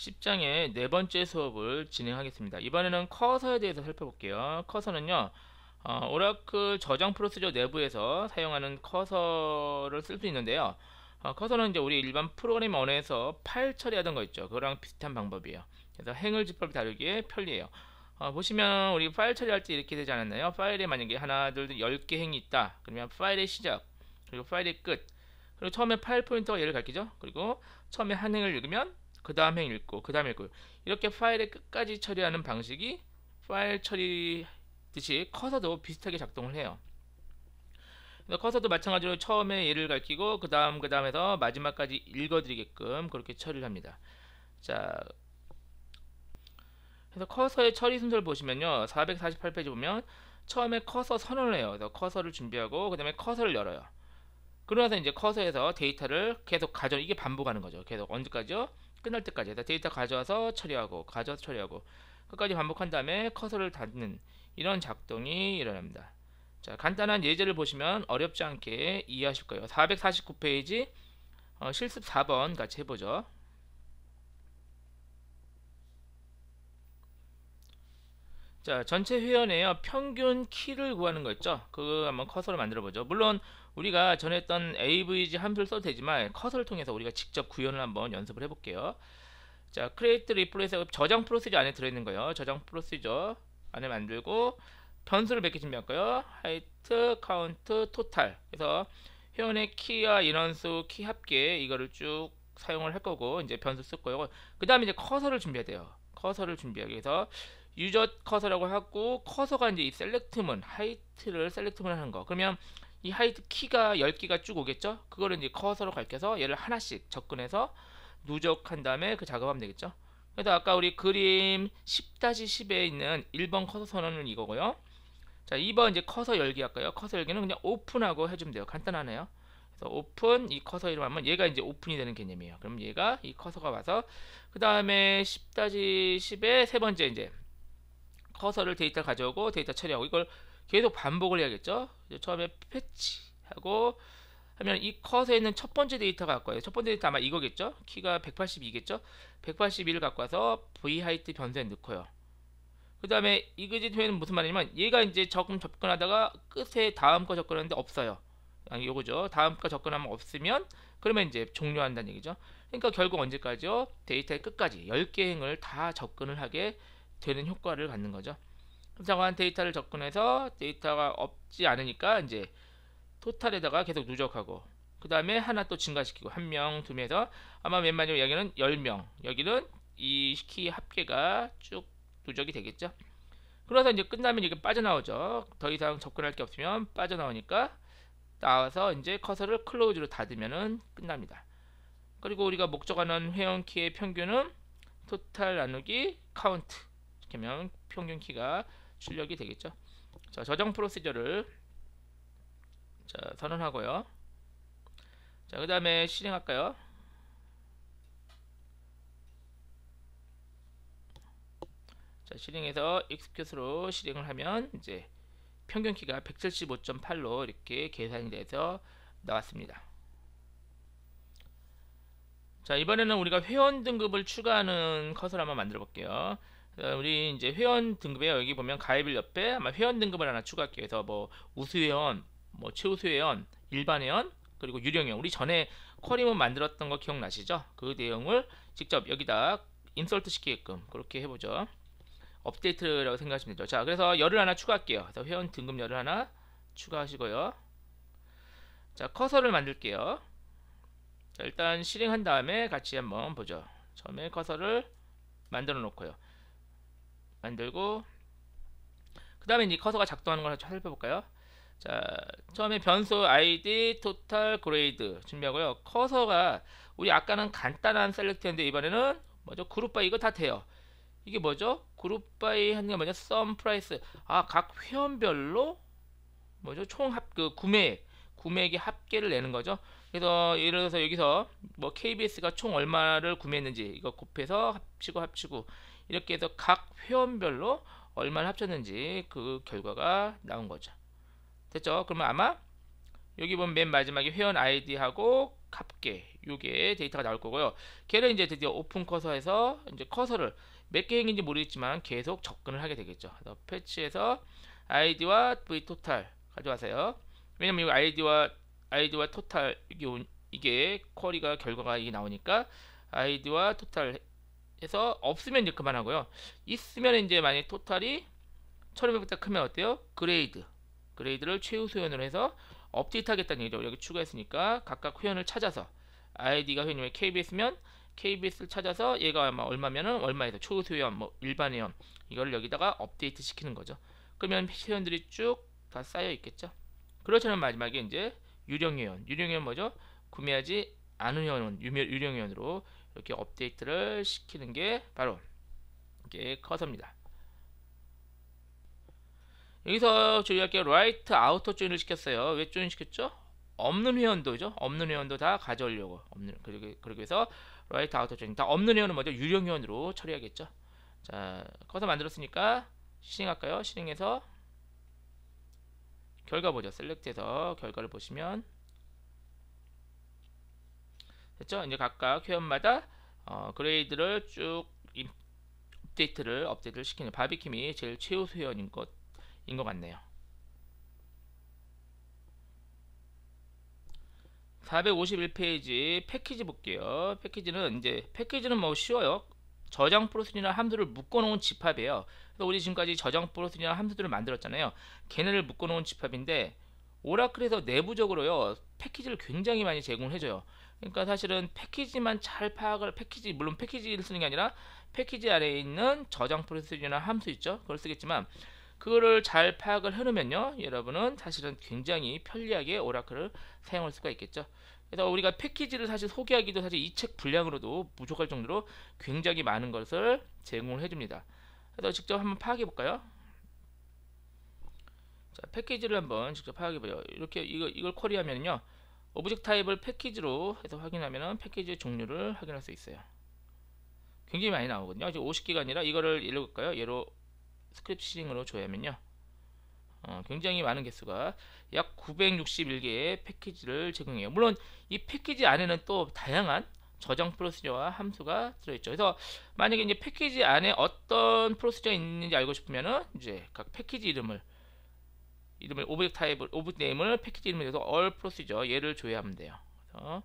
10장의 네 번째 수업을 진행하겠습니다. 이번에는 커서에 대해서 살펴볼게요. 커서는요. 어, 오라클 저장 프로세저 내부에서 사용하는 커서를 쓸 수 있는데요. 어, 커서는 이제 우리 일반 프로그램 언어에서 파일 처리하던 거 있죠. 그거랑 비슷한 방법이에요. 그래서 행을 지법이 다르기에 편리해요. 어, 보시면 우리 파일 처리할 때 이렇게 되지 않았나요? 파일에 만약에 하나, 둘, 열개 행이 있다. 그러면 파일의 시작, 그리고 파일의 끝, 그리고 처음에 파일 포인터가 얘를 가르키죠 그리고 처음에 한 행을 읽으면 그 다음 행 읽고 그 다음 에 읽고 이렇게 파일의 끝까지 처리하는 방식이 파일 처리듯이 커서도 비슷하게 작동을 해요. 커서도 마찬가지로 처음에 얘를 가리키고 그 다음 그 다음에서 마지막까지 읽어드리게끔 그렇게 처리를 합니다. 자, 그래서 커서의 처리 순서를 보시면요, 448페이지 보면 처음에 커서 선언을 해요. 그래서 커서를 준비하고 그 다음에 커서를 열어요. 그러면서 이제 커서에서 데이터를 계속 가져 이게 반복하는 거죠. 계속 언제까지요? 끝날 때까지 데이터 가져와서 처리하고 가져와서 처리하고 끝까지 반복한 다음에 커서를 닫는 이런 작동이 일어납니다. 자 간단한 예제를 보시면 어렵지 않게 이해하실 거예요. 449페이지 어, 실습 4번 같이 해보죠. 자 전체 회원의 평균 키를 구하는 거 있죠 그 한번 커서를 만들어 보죠 물론 우리가 전 했던 avg 함수를 써도 되지만 커서를 통해서 우리가 직접 구현을 한번 연습을 해볼게요. 자, create replace 저장 프로세저 안에 들어있는 거예요. 저장 프로시저 안에 만들고 변수를 몇 개 준비할까요? height, count, total. 그래서 회원의 키와 인원수, 키 합계 이거를 쭉 사용을 할 거고 이제 변수 쓸거예요그 다음에 이제 커서를 준비해야 돼요. 커서를 준비하기 위해서 유저 커서라고 하고 커서가 이제 이 셀렉트문, 하이트를 셀렉트문 하는 거. 그러면 이 하이드 키가 10개가 쭉 오겠죠? 그거를 이제 커서로 가르켜서 얘를 하나씩 접근해서 누적한 다음에 그 작업하면 되겠죠? 그래서 아까 우리 그림 10-10에 있는 1번 커서 선언은 이거고요. 자, 2번 이제 커서 열기 할까요? 커서 열기는 그냥 오픈하고 해주면 돼요. 간단하네요. 그래서 오픈 이 커서 이름 하면 얘가 이제 오픈이 되는 개념이에요. 그럼 얘가 이 커서가 와서 그 다음에 1 0 1 0에세 번째 이제 커서를 데이터 가져오고 데이터 처리하고 이걸 계속 반복을 해야겠죠. 처음에 패치하고 하면 이 컷에 있는 첫 번째 데이터가 갖고 와요. 첫 번째 데이터 아마 이거겠죠? 키가 182겠죠? 181을 갖고 와서 vheight 변수에 넣고요. 그 다음에 이거지토에는 무슨 말이냐면 얘가 이제 조금 접근하다가 끝에 다음 거 접근하는데 없어요. 아니 요거죠. 다음 거 접근하면 없으면 그러면 이제 종료한다는 얘기죠. 그러니까 결국 언제까지요? 데이터의 끝까지 10개 행을 다 접근을 하게 되는 효과를 갖는 거죠. 흠상한 데이터를 접근해서 데이터가 없지 않으니까 이제 토탈에다가 계속 누적하고 그 다음에 하나 또 증가시키고 한 명, 두 명에서 아마 맨 마지막 여기는 10명 여기는 이키 합계가 쭉 누적이 되겠죠 그래서 이제 끝나면 이게 빠져나오죠 더 이상 접근할 게 없으면 빠져나오니까 나와서 이제 커서를 클로즈로 닫으면은 끝납니다 그리고 우리가 목적하는 회원키의 평균은 토탈 나누기 카운트 이렇게 하면 평균키가 출력이 되겠죠. 자, 저장 프로시저를 자, 선언하고요. 자, 그 다음에 실행할까요? 자, 실행해서 execute로 실행을 하면 이제 평균키가 175.8로 이렇게 계산이 돼서 나왔습니다. 자, 이번에는 우리가 회원 등급을 추가하는 컷을 한번 만들어 볼게요. 어, 우리 이제 회원 등급에 여기 보면 가입일 옆에 아마 회원 등급을 하나 추가할게요. 그래서 뭐 우수회원, 뭐 최우수회원, 일반회원, 그리고 유령회원. 우리 전에 쿼리문 만들었던 거 기억나시죠? 그 내용을 직접 여기다 인설트 시키게끔 그렇게 해보죠. 업데이트라고 생각하시면 되죠. 자, 그래서 열을 하나 추가할게요. 그래서 회원 등급 열을 하나 추가하시고요. 자, 커서를 만들게요. 자, 일단 실행한 다음에 같이 한번 보죠. 처음에 커서를 만들어 놓고요. 만들고 그 다음에 이 커서가 작동하는 걸 살펴볼까요? 자 처음에 변수 id, total, grade 준비하고요. 커서가 우리 아까는 간단한 셀렉트였는데 이번에는 먼저 그룹 바이 이거 다 돼요. 이게 뭐죠? 그룹 바이 하는 게 뭐냐? s 프라이스 아각 회원별로 뭐죠? 총합 그 구매액 구매액의 합계를 내는 거죠. 그래서 예를 들어서 여기서 뭐 KBS가 총 얼마를 구매했는지 이거 곱해서 합치고 합치고 이렇게 해서 각 회원별로 얼마를 합쳤는지 그 결과가 나온 거죠. 됐죠? 그러면 아마 여기 보면 맨 마지막에 회원 아이디하고 합계 요게 데이터가 나올 거고요. 걔를 이제 드디어 오픈 커서에서 이제 커서를 몇 개인지 모르겠지만 계속 접근을 하게 되겠죠. 그래서 패치에서 아이디와 v 토탈 가져와세요. 왜냐면 이거 아이디와 아이디와 토탈 이게, 이게 쿼리가 결과가 이게 나오니까 아이디와 토탈 해서 없으면 이제 그만하고요. 있으면 이제 만약 토탈이 1500보다 크면 어때요? 그레이드. 그레이드를 최우수 회원으로 해서 업데이트 하겠다는 얘기죠. 여기 추가했으니까 각각 회원을 찾아서 아이디가 회원님의 KBS면 KBS를 찾아서 얘가 아마 얼마면은 얼마에서 최우수 회원, 뭐 일반 회원 이걸 여기다가 업데이트 시키는 거죠. 그러면 회원들이 쭉 다 쌓여 있겠죠. 그렇잖아 마지막에 이제 유령 회원. 유령 회원 뭐죠? 구매하지 않은 회원, 유령 회원으로 이렇게 업데이트를 시키는 게 바로 이게 커서입니다. 여기서 주의할 게 라이트 아우터 조인을 시켰어요. 왜 조인 시켰죠? 없는 회원도죠. 없는 회원도 다 가져오려고. 없는 그러기 그러기 해서 라이트 아우터 조인 다 없는 회원은 먼저 유령 회원으로 처리하겠죠. 자, 커서 만들었으니까 실행할까요? 실행해서 결과 보죠. 셀렉트해서 결과를 보시면 됐죠? 이제 각각 회원마다 어, 그레이드를 쭉 업데이트를 업데이트를 시키는 바비킴이 제일 최우수 회원인 것, 인 것 같네요. 451페이지 패키지 볼게요. 패키지는 이제 패키지는 뭐 쉬워요. 저장 프로세스나 함수를 묶어놓은 집합이에요. 그래서 우리 지금까지 저장 프로세스나 함수들을 만들었잖아요. 걔네를 묶어놓은 집합인데 오라클에서 내부적으로요 패키지를 굉장히 많이 제공해줘요. 그러니까 사실은 패키지만 잘 파악을 패키지 물론 패키지를 쓰는 게 아니라 패키지 아래에 있는 저장 프로세스나 함수 있죠 그걸 쓰겠지만 그거를 잘 파악을 해놓으면요 여러분은 사실은 굉장히 편리하게 오라클을 사용할 수가 있겠죠 그래서 우리가 패키지를 사실 소개하기도 사실 이 책 분량으로도 부족할 정도로 굉장히 많은 것을 제공을 해줍니다 그래서 직접 한번 파악해 볼까요 자 패키지를 한번 직접 파악해 보요 이렇게 이거, 이걸 쿼리하면요 오브젝트 타입을 패키지로 해서 확인하면 패키지의 종류를 확인할 수 있어요. 굉장히 많이 나오거든요. 지금 5 0기가 아니라 이거를 예로 볼까요? 예로 스크립싱으로 트시 조회하면요. 어, 굉장히 많은 개수가 약 961개의 패키지를 제공해요. 물론 이 패키지 안에는 또 다양한 저장 프로세저와 함수가 들어있죠. 그래서 만약에 이제 패키지 안에 어떤 프로세저가 있는지 알고 싶으면 이제 각 패키지 이름을 이름을 오브젝트 타입을 오브젝트 네임을 패키지 이름에서 all procedure 얘를 조회하면 돼요. 그래서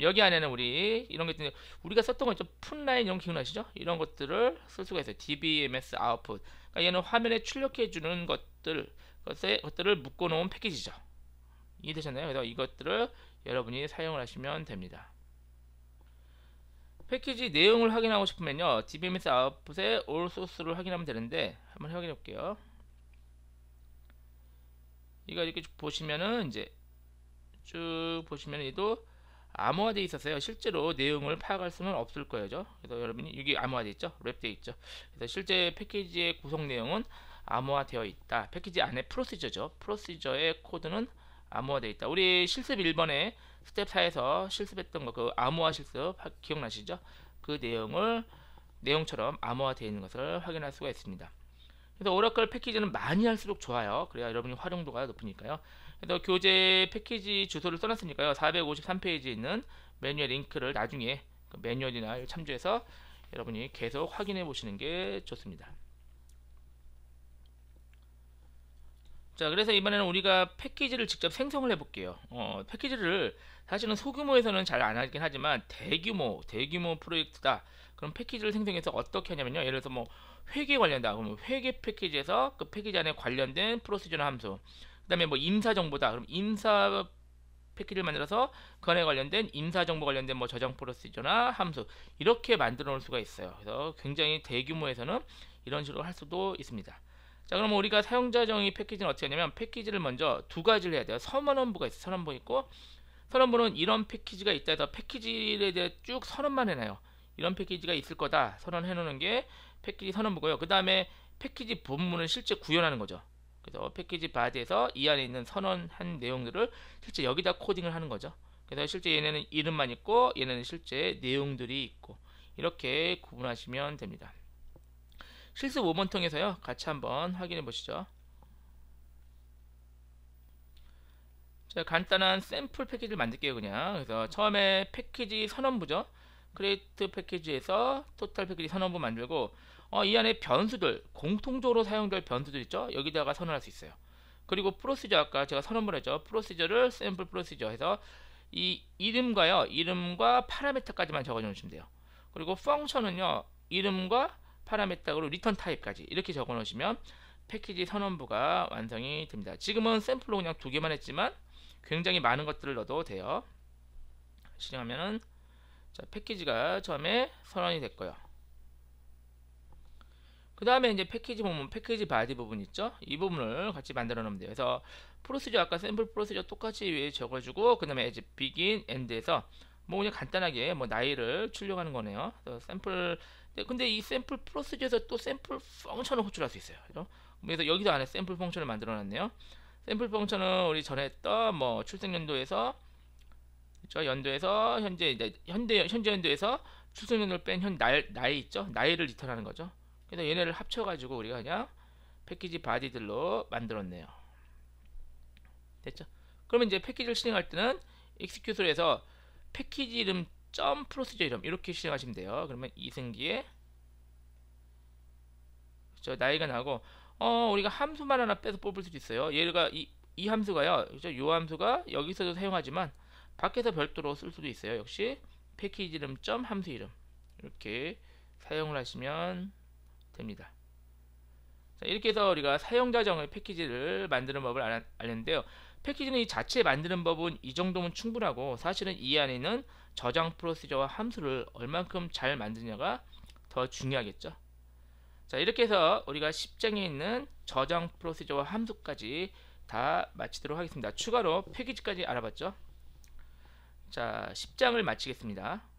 여기 안에는 우리 이런 것들 우리가 썼던 거 있죠 풋라인 이런 기억나시죠? 이런 것들을 쓸 수가 있어요. DBMS output. 그러니까 얘는 화면에 출력해 주는 것들 것들을 묶어 놓은 패키지죠. 이해되셨나요? 그래서 이것들을 여러분이 사용을 하시면 됩니다. 패키지 내용을 확인하고 싶으면요. DBMS 아웃풋의 all 소스를 확인하면 되는데 한번 확인해 볼게요. 이거 이렇게 보시면은 이제 쭉 보시면 얘도 암호화돼 있었어요. 실제로 내용을 파악할 수는 없을 거예요. 그래서 여러분이 여기 암호화돼 있죠? 랩돼 있죠? 그래서 실제 패키지의 구성 내용은 암호화되어 있다. 패키지 안에 프로시저죠. 프로시저의 코드는 암호화되어 있다. 우리 실습 1번에 스텝 4에서 실습했던 거 그 암호화 실습 기억나시죠? 그 내용을 내용처럼 암호화되어 있는 것을 확인할 수가 있습니다. 그래서 오라클 패키지는 많이 할수록 좋아요. 그래야 여러분이 활용도가 높으니까요. 그래서 교재 패키지 주소를 써놨으니까요. 453페이지에 있는 매뉴얼 링크를 나중에 그 매뉴얼이나 참조해서 여러분이 계속 확인해 보시는 게 좋습니다. 자 그래서 이번에는 우리가 패키지를 직접 생성을 해 볼게요 어, 패키지를 사실은 소규모에서는 잘 안 하긴 하지만 대규모 대규모 프로젝트다 그럼 패키지를 생성해서 어떻게 하냐면요. 예를 들어서 뭐 회계 관련다. 아, 그러면 뭐 회계 패키지에서 그 패키지 안에 관련된 프로시저나 함수. 그다음에 뭐 임사 정보다. 그럼 임사 패키지를 만들어서 그 안에 관련된 임사 정보 관련된 뭐 저장 프로시저나 함수 이렇게 만들어 놓을 수가 있어요. 그래서 굉장히 대규모에서는 이런 식으로 할 수도 있습니다. 자 그럼 우리가 사용자 정의 패키지는 어떻게 하냐면 패키지를 먼저 두 가지를 해야 돼요. 선언부가 있어요. 선언부 있고 선언부는 이런 패키지가 있다 해서 패키지에 대해 쭉 선언만 해놔요. 이런 패키지가 있을 거다 선언해 놓는 게 패키지 선언부고요. 그 다음에 패키지 본문을 실제 구현하는 거죠. 그래서 패키지 바디에서 이 안에 있는 선언한 내용들을 실제 여기다 코딩을 하는 거죠. 그래서 실제 얘네는 이름만 있고 얘네는 실제 내용들이 있고 이렇게 구분하시면 됩니다. 실습 5번 통해서요. 같이 한번 확인해 보시죠. 자, 간단한 샘플 패키지를 만들게요. 그냥 그래서 처음에 패키지 선언부죠. 크리에이트 패키지에서 토탈 패키지 선언부 만들고 어, 이 안에 변수들 공통적으로 사용될 변수들 있죠 여기다가 선언할 수 있어요 그리고 프로시저 아까 제가 선언을 했죠 프로시저를 샘플 프로시저 해서 이 이름과요 이름과 파라미터까지만 적어놓으시면 돼요 그리고 펑션은요 이름과 파라미터 그리고 리턴 타입까지 이렇게 적어놓으시면 패키지 선언부가 완성이 됩니다 지금은 샘플로 그냥 두 개만 했지만 굉장히 많은 것들을 넣어도 돼요 실행하면은 자, 패키지가 처음에 선언이 됐고요. 그 다음에 이제 패키지 부분, 패키지 바디 부분 있죠? 이 부분을 같이 만들어 놓으면 돼요. 그래서 프로세저 아까 샘플 프로세저 똑같이 위에 적어주고 그 다음에 이제 begin, end에서 뭐 그냥 간단하게 뭐 나이를 출력하는 거네요. 그래서 샘플 근데 이 샘플 프로세저에서 또 샘플 펑션을 호출할 수 있어요. 그죠? 그래서 여기도 안에 샘플 펑션을 만들어 놨네요. 샘플 펑션은 우리 전에 했던 뭐 출생연도에서 그렇죠? 연도에서 현재 이제 현대 현재 연도에서 출생 연도를 뺀현날 나이 있죠? 나이를 리턴하는 거죠. 그래서 얘네를 합쳐가지고 우리가 그냥 패키지 바디들로 만들었네요. 됐죠? 그러면 이제 패키지를 실행할 때는 execute를 해서 패키지 이름 점 프로시저 이름 이렇게 실행하시면 돼요. 그러면 이승기의 그렇죠? 나이가 나고 어 우리가 함수만 하나 빼서 뽑을 수도 있어요. 얘가 이, 이 함수가요. 그렇죠? 요 함수가 여기서도 사용하지만 밖에서 별도로 쓸 수도 있어요. 역시 패키지 이름 점 함수 이름 이렇게 사용을 하시면 됩니다. 자, 이렇게 해서 우리가 사용자정의 패키지를 만드는 법을 알았는데요. 패키지는 이 자체 만드는 법은 이 정도면 충분하고 사실은 이 안에는 저장 프로시저와 함수를 얼만큼 잘 만드냐가 더 중요하겠죠. 자 이렇게 해서 우리가 10장에 있는 저장 프로세저와 함수까지 다 마치도록 하겠습니다. 추가로 패키지까지 알아봤죠. 자, 10장을 마치겠습니다.